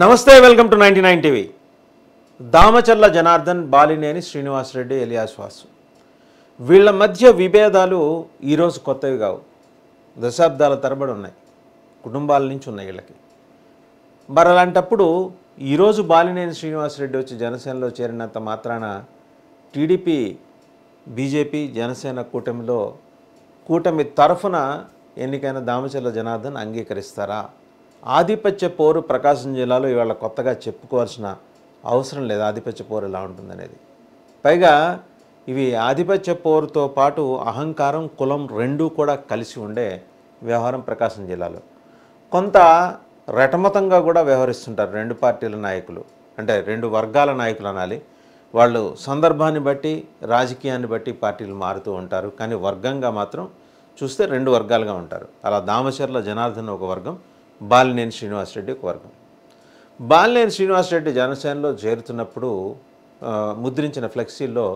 నమస్తే welcome to ninety nine TV Damacharla Janardhan Balineni Srinivasa Reddy alias Vasu వీళ్ళ మధ్య విభేదాలు ఈరోజు కొత్తవి కావు దశాబ్దాల తరబడి ఉన్నాయి కుటుంబాల నుంచి ఉన్నాయి వీళ్ళకి మరి అలాంటప్పుడు ఈరోజు బాలినేని శ్రీనివాసరెడ్డి వచ్చి జనసేనలో చేరినంత మాత్రాన టీడీపీ బీజేపీ జనసేన కూటమిలో కూటమి తరఫున ఎన్నికైన దామచర్ల జనార్దన్ అంగీకరిస్తారా ఆధిపత్య పోరు ప్రకాశం జిల్లాలో ఇవాళ కొత్తగా చెప్పుకోవాల్సిన అవసరం లేదు ఆధిపత్య పోరు ఎలా ఉంటుందనేది పైగా ఇవి ఆధిపత్య పోరుతో పాటు అహంకారం కులం రెండూ కూడా కలిసి ఉండే వ్యవహారం ప్రకాశం జిల్లాలో కొంత రటమతంగా కూడా వ్యవహరిస్తుంటారు రెండు పార్టీల నాయకులు అంటే రెండు వర్గాల నాయకులు అనాలి వాళ్ళు సందర్భాన్ని బట్టి రాజకీయాన్ని బట్టి పార్టీలు మారుతూ ఉంటారు కానీ వర్గంగా మాత్రం చూస్తే రెండు వర్గాలుగా ఉంటారు అలా దామచర్ల జనార్దన్ ఒక వర్గం బాలినేని శ్రీనివాసరెడ్డి ఒక వర్గం బాలినేని శ్రీనివాసరెడ్డి జనసేనలో చేరుతున్నప్పుడు ముద్రించిన ఫ్లెక్సీల్లో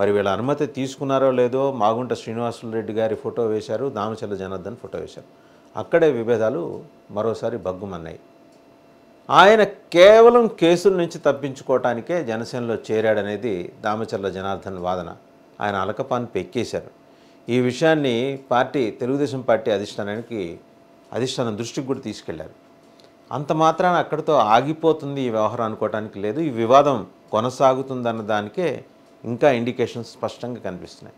మరి వీళ్ళ అనుమతి తీసుకున్నారో లేదో మాగుంట శ్రీనివాసరెడ్డి గారి ఫోటో వేశారు దామచల్ల జనార్దన్ ఫోటో వేశారు అక్కడే విభేదాలు మరోసారి భగ్గుమన్నాయి ఆయన కేవలం కేసుల నుంచి తప్పించుకోవటానికే జనసేనలో చేరాడనేది దామచల్ల జనార్దన్ వాదన ఆయన అలకపాన్ని పెక్కేశారు ఈ విషయాన్ని పార్టీ తెలుగుదేశం పార్టీ అధిష్టానానికి అధిష్టానం దృష్టికి కూడా తీసుకెళ్లారు అంత మాత్రాన అక్కడితో ఆగిపోతుంది ఈ వ్యవహారం అనుకోవటానికి లేదు ఈ వివాదం కొనసాగుతుందన్న దానికే ఇంకా ఇండికేషన్స్ స్పష్టంగా కనిపిస్తున్నాయి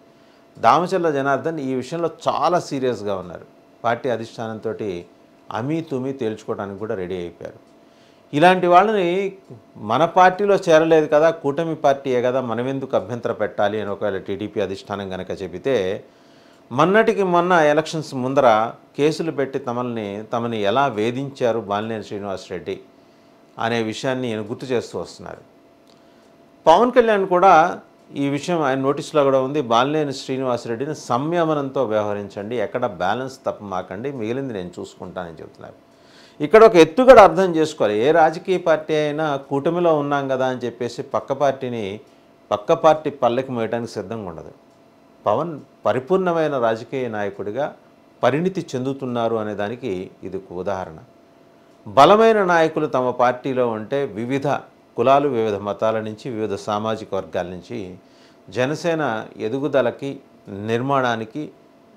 దామచల్ల జనార్దన్ ఈ విషయంలో చాలా సీరియస్గా ఉన్నారు పార్టీ అధిష్టానంతో అమీ తుమి తేల్చుకోవడానికి కూడా రెడీ అయిపోయారు ఇలాంటి వాళ్ళని మన పార్టీలో చేరలేదు కదా కూటమి పార్టీయే కదా మనమెందుకు అభ్యంతర పెట్టాలి అని ఒకవేళ టీడీపీ అధిష్టానం కనుక చెబితే మొన్నటికి మొన్న ఎలక్షన్స్ ముందర కేసులు పెట్టి తమల్ని తమని ఎలా వేధించారు బాలినేని శ్రీనివాసరెడ్డి అనే విషయాన్ని నేను గుర్తు చేస్తూ వస్తున్నారు పవన్ కళ్యాణ్ కూడా ఈ విషయం ఆయన నోటీసులో కూడా ఉంది బాలినేని శ్రీనివాసరెడ్డిని సంయమనంతో వ్యవహరించండి ఎక్కడ బ్యాలెన్స్ తప్ప మాకండి మిగిలింది నేను చూసుకుంటానని చెబుతున్నారు ఇక్కడ ఒక ఎత్తుగడ అర్థం చేసుకోవాలి ఏ రాజకీయ పార్టీ అయినా కూటమిలో ఉన్నాం కదా అని చెప్పేసి పక్క పార్టీని పక్క పార్టీ పల్లెకి మోయడానికి సిద్ధంగా ఉండదు పవన్ పరిపూర్ణమైన రాజకీయ నాయకుడిగా పరిణితి చెందుతున్నారు అనే దానికి ఇది ఒక ఉదాహరణ బలమైన నాయకులు తమ పార్టీలో ఉంటే వివిధ కులాలు వివిధ మతాల నుంచి వివిధ సామాజిక వర్గాల నుంచి జనసేన ఎదుగుదలకి నిర్మాణానికి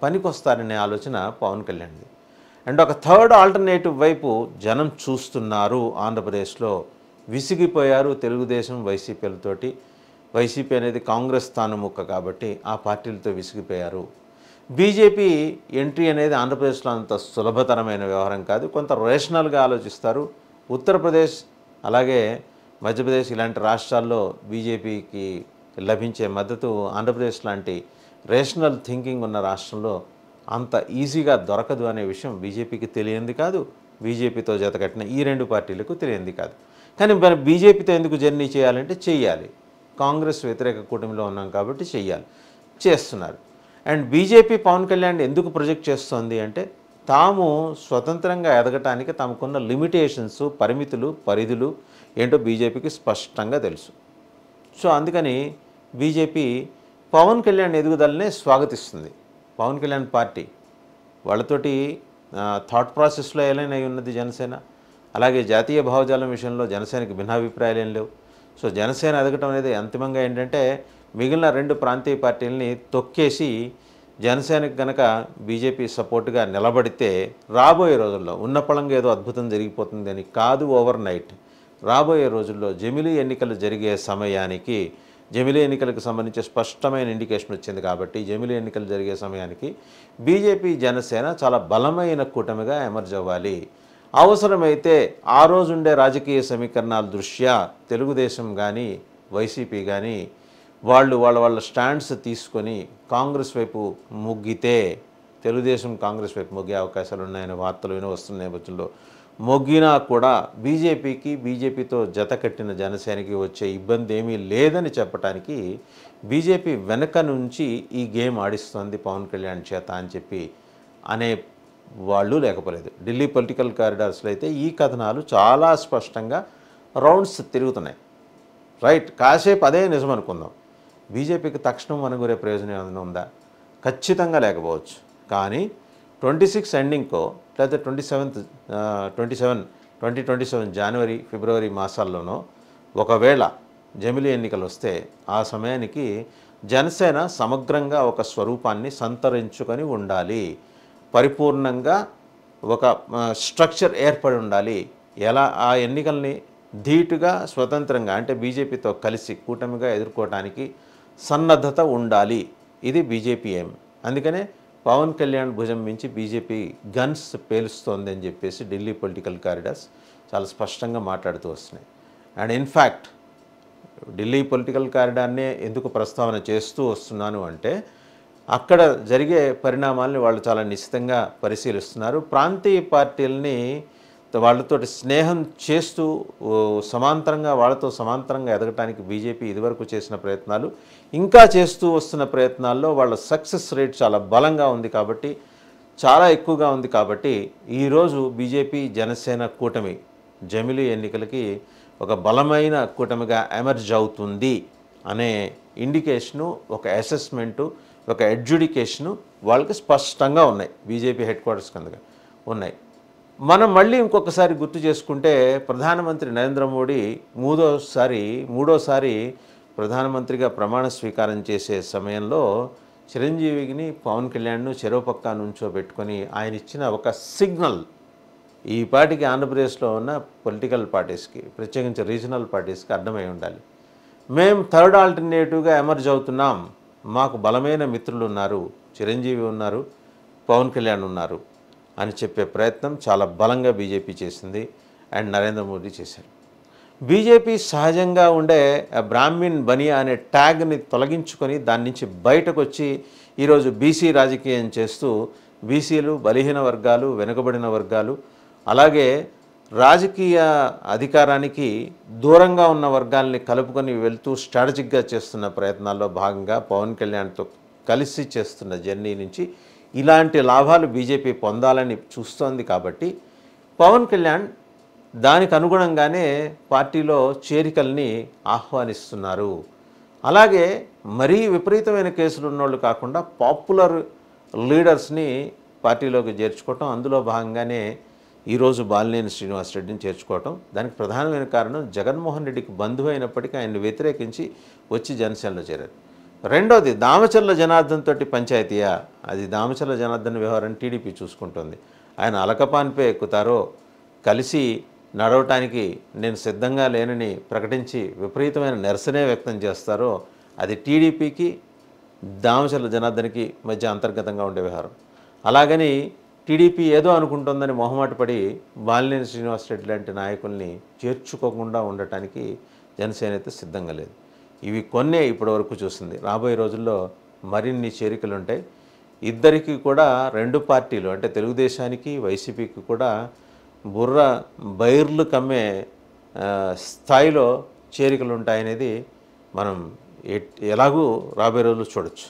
పనికొస్తారనే ఆలోచన పవన్ కళ్యాణ్ది అండ్ ఒక థర్డ్ ఆల్టర్నేటివ్ వైపు జనం చూస్తున్నారు ఆంధ్రప్రదేశ్లో విసిగిపోయారు తెలుగుదేశం వైసీపీలతోటి వైసీపీ అనేది కాంగ్రెస్ స్థానముక్క కాబట్టి ఆ పార్టీలతో విసిగిపోయారు బీజేపీ ఎంట్రీ అనేది ఆంధ్రప్రదేశ్లో అంత సులభతరమైన వ్యవహారం కాదు కొంత రేషనల్గా ఆలోచిస్తారు ఉత్తరప్రదేశ్ అలాగే మధ్యప్రదేశ్ ఇలాంటి రాష్ట్రాల్లో బీజేపీకి లభించే మద్దతు ఆంధ్రప్రదేశ్ లాంటి రేషనల్ థింకింగ్ ఉన్న రాష్ట్రంలో అంత ఈజీగా దొరకదు అనే విషయం బీజేపీకి తెలియంది కాదు బీజేపీతో జతకట్టిన ఈ రెండు పార్టీలకు తెలియంది కాదు కానీ మరి బీజేపీతో ఎందుకు జర్నీ చేయాలంటే చేయాలి కాంగ్రెస్ వ్యతిరేక కూటమిలో ఉన్నాం కాబట్టి చెయ్యాలి చేస్తున్నారు అండ్ బీజేపీ పవన్ కళ్యాణ్ ఎందుకు ప్రొజెక్ట్ చేస్తోంది అంటే తాము స్వతంత్రంగా ఎదగటానికి తమకున్న లిమిటేషన్స్ పరిమితులు పరిధులు ఏంటో బీజేపీకి స్పష్టంగా తెలుసు సో అందుకని బీజేపీ పవన్ కళ్యాణ్ ఎదుగుదలనే స్వాగతిస్తుంది పవన్ కళ్యాణ్ పార్టీ వాళ్ళతోటి థాట్ ప్రాసెస్లో ఏలైనా ఉన్నది జనసేన అలాగే జాతీయ భావజాలం విషయంలో జనసేనకి భిన్నాభిప్రాయాలు ఏం లేవు సో జనసేన ఎదగటం అనేది అంతిమంగా ఏంటంటే మిగిలిన రెండు ప్రాంతీయ పార్టీలని తొక్కేసి జనసేనకు గనక బీజేపీ సపోర్ట్గా నిలబడితే రాబోయే రోజుల్లో ఉన్న పళంగా ఏదో అద్భుతం జరిగిపోతుందని కాదు ఓవర్ నైట్ రాబోయే రోజుల్లో జమిలీ ఎన్నికలు జరిగే సమయానికి జమిలీ ఎన్నికలకు సంబంధించి స్పష్టమైన ఇండికేషన్ వచ్చింది కాబట్టి జమిలీ ఎన్నికలు జరిగే సమయానికి బీజేపీ జనసేన చాలా బలమైన కూటమిగా ఎమర్జ్ అవ్వాలి అవసరమైతే ఆ రోజుండే రాజకీయ సమీకరణాల దృష్ట్యా తెలుగుదేశం కానీ వైసీపీ కానీ వాళ్ళు వాళ్ళ వాళ్ళ స్టాండ్స్ తీసుకొని కాంగ్రెస్ వైపు మొగ్గితే తెలుగుదేశం కాంగ్రెస్ వైపు మొగ్గే అవకాశాలు ఉన్నాయని వార్తలు విని వస్తున్న నేపథ్యంలో మొగ్గినా కూడా బీజేపీకి బీజేపీతో జత కట్టిన జనసేనకి వచ్చే ఇబ్బంది ఏమీ లేదని చెప్పడానికి బీజేపీ వెనక నుంచి ఈ గేమ్ ఆడిస్తోంది పవన్ కళ్యాణ్ చేత అని చెప్పి అనే వాళ్ళు లేకపోలేదు ఢిల్లీ పొలిటికల్ కారిడార్స్లో అయితే ఈ కథనాలు చాలా స్పష్టంగా రౌండ్స్ తిరుగుతున్నాయి రైట్ కాసేపు అదే నిజం అనుకుందాం బీజేపీకి తక్షణం అనుగురే ప్రయోజనం ఏమైనా ఉందా ఖచ్చితంగా లేకపోవచ్చు కానీ ట్వంటీ సిక్స్ ఎండింగ్కో లేకపోతే twenty seventh twenty seven twenty twenty seven జనవరి ఫిబ్రవరి మాసాల్లోనో ఒకవేళ జమిలీ ఎన్నికలు వస్తే ఆ సమయానికి జనసేన సమగ్రంగా ఒక స్వరూపాన్ని సంతరించుకొని ఉండాలి పరిపూర్ణంగా ఒక స్ట్రక్చర్ ఏర్పడి ఉండాలి ఎలా ఆ ఎన్నికల్ని ధీటుగా స్వతంత్రంగా అంటే బీజేపీతో కలిసి కూటమిగా ఎదుర్కోవడానికి సన్నద్ధత ఉండాలి ఇది బీజేపీ ఏం అందుకనే పవన్ కళ్యాణ్ భుజం మించి బీజేపీ గన్స్ పేలుస్తోంది అని చెప్పేసి ఢిల్లీ పొలిటికల్ కారిడార్స్ చాలా స్పష్టంగా మాట్లాడుతూ వస్తున్నాయి అండ్ ఇన్ఫ్యాక్ట్ ఢిల్లీ పొలిటికల్ కారిడార్నే ఎందుకు ప్రస్తావన చేస్తూ వస్తున్నాను అంటే అక్కడ జరిగే పరిణామాలని వాళ్ళు చాలా నిశ్చితంగా పరిశీలిస్తున్నారు ప్రాంతీయ పార్టీలని వాళ్ళతో స్నేహం చేస్తూ సమాంతరంగా వాళ్ళతో సమాంతరంగా ఎదగటానికి బీజేపీ ఇదివరకు చేసిన ప్రయత్నాలు ఇంకా చేస్తూ వస్తున్న ప్రయత్నాల్లో వాళ్ళ సక్సెస్ రేట్ చాలా బలంగా ఉంది కాబట్టి చాలా ఎక్కువగా ఉంది కాబట్టి ఈరోజు బీజేపీ జనసేన కూటమి జమిలి ఎన్నికలకి ఒక బలమైన కూటమిగా ఎమర్జ్ అవుతుంది అనే ఇండికేషను ఒక అసెస్మెంటు ఒక అడ్జుడికేషను వాళ్ళకి స్పష్టంగా ఉన్నాయి బీజేపీ హెడ్ క్వార్టర్స్ కిందగా ఉన్నాయి మనం మళ్ళీ ఇంకొకసారి గుర్తు చేసుకుంటే ప్రధానమంత్రి నరేంద్ర మోడీ మూడోసారి మూడోసారి ప్రధానమంత్రిగా ప్రమాణ స్వీకారం చేసే సమయంలో చిరంజీవిని పవన్ కళ్యాణ్ను చెరో పక్క పెట్టుకొని ఆయన ఇచ్చిన ఒక సిగ్నల్ ఈ పాటికి ఆంధ్రప్రదేశ్లో ఉన్న పొలిటికల్ పార్టీస్కి ప్రత్యేకించి రీజనల్ పార్టీస్కి అర్థమై ఉండాలి మేము థర్డ్ ఆల్టర్నేటివ్గా ఎమర్జ్ అవుతున్నాం మాకు బలమైన మిత్రులు ఉన్నారు చిరంజీవి ఉన్నారు పవన్ కళ్యాణ్ ఉన్నారు అని చెప్పే ప్రయత్నం చాలా బలంగా బీజేపీ చేసింది అండ్ నరేంద్ర మోదీ చేశారు బీజేపీ సహజంగా ఉండే బ్రాహ్మిన్ బనియా అనే ట్యాగ్ని తొలగించుకొని దాని నుంచి బయటకు వచ్చి ఈరోజు బీసీ రాజకీయం చేస్తూ బీసీలు బలహీన వర్గాలు వెనుకబడిన వర్గాలు అలాగే రాజకీయ అధికారానికి దూరంగా ఉన్న వర్గాల్ని కలుపుకొని వెళ్తూ స్ట్రాటజిక్గా చేస్తున్న ప్రయత్నాల్లో భాగంగా పవన్ కళ్యాణ్తో కలిసి చేస్తున్న జర్నీ నుంచి ఇలాంటి లాభాలు బీజేపీ పొందాలని చూస్తోంది కాబట్టి పవన్ కళ్యాణ్ దానికి అనుగుణంగానే పార్టీలో చేరికల్ని ఆహ్వానిస్తున్నారు అలాగే మరీ విపరీతమైన కేసులు ఉన్నోళ్ళు కాకుండా పాపులర్ లీడర్స్ని పార్టీలోకి చేర్చుకోవటం అందులో భాగంగానే ఈరోజు బాలినేని శ్రీనివాసరెడ్డిని చేర్చుకోవటం దానికి ప్రధానమైన కారణం జగన్మోహన్ రెడ్డికి బంధువు అయినప్పటికీ ఆయన్ని వ్యతిరేకించి వచ్చి జనసేనలో చేరారు రెండోది దామచర్ల జనార్దన్ తోటి పంచాయతీయా అది దామచర్ల జనార్దన్ వ్యవహారం టీడీపీ చూసుకుంటుంది ఆయన అలకపాన్పై ఎక్కుతారో కలిసి నడవటానికి నేను సిద్ధంగా లేనని ప్రకటించి విపరీతమైన నిరసనే వ్యక్తం చేస్తారో అది టీడీపీకి దామచర్ల జనార్దన్కి మధ్య అంతర్గతంగా ఉండే వ్యవహారం అలాగని టీడీపీ ఏదో అనుకుంటుందని మొహమాటపడి బాలినేని శ్రీనివాసరెడ్డి లాంటి నాయకుల్ని చేర్చుకోకుండా ఉండటానికి జనసేన అయితే సిద్ధంగా లేదు ఇవి కొన్నే ఇప్పటివరకు చూసింది రాబోయే రోజుల్లో మరిన్ని చేరికలు ఉంటాయి ఇద్దరికి కూడా రెండు పార్టీలు అంటే తెలుగుదేశానికి వైసీపీకి కూడా బుర్ర బైర్లు కమ్మే స్థాయిలో చేరికలు ఉంటాయనేది మనం ఎలాగూ రాబోయే రోజులు చూడొచ్చు